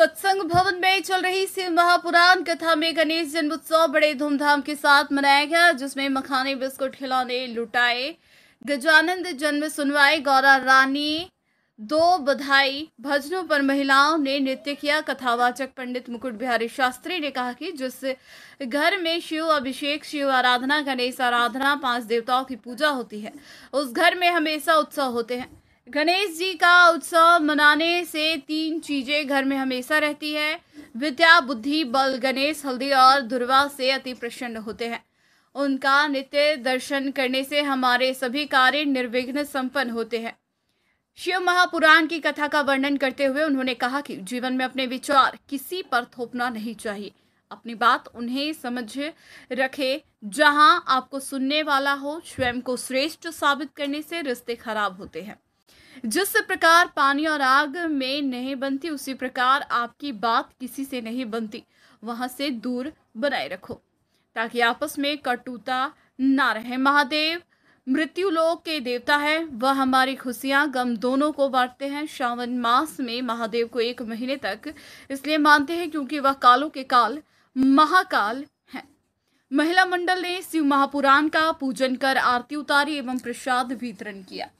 सत्संग भवन में चल रही शिव महापुराण कथा में गणेश जन्मोत्सव बड़े धूमधाम के साथ मनाया गया जिसमें मखाने बिस्कुट खिलौने लुटाए गजानंद जन्म सुनवाए गौरा रानी दो बधाई भजनों पर महिलाओं ने नृत्य किया कथावाचक पंडित मुकुट बिहारी शास्त्री ने कहा कि जिस घर में शिव अभिषेक शिव आराधना गणेश आराधना पांच देवताओं की पूजा होती है उस घर में हमेशा उत्सव होते हैं गणेश जी का उत्सव मनाने से तीन चीजें घर में हमेशा रहती है विद्या बुद्धि बल गणेश हल्दी और दुर्वा से अति प्रसन्न होते हैं उनका नित्य दर्शन करने से हमारे सभी कार्य निर्विघ्न संपन्न होते हैं शिव महापुराण की कथा का वर्णन करते हुए उन्होंने कहा कि जीवन में अपने विचार किसी पर थोपना नहीं चाहिए अपनी बात उन्हें समझ रखे जहां आपको सुनने वाला हो स्वयं को श्रेष्ठ साबित करने से रिश्ते खराब होते हैं जिस प्रकार पानी और आग में नहीं बनती उसी प्रकार आपकी बात किसी से नहीं बनती वहां से दूर बनाए रखो ताकि आपस में कटुता ना रहे महादेव मृत्यु लोक के देवता है वह हमारी खुशियां गम दोनों को बांटते हैं श्रावण मास में महादेव को एक महीने तक इसलिए मानते हैं क्योंकि वह कालों के काल महाकाल है महिला मंडल ने शिव महापुराण का पूजन कर आरती उतारी एवं प्रसाद वितरण किया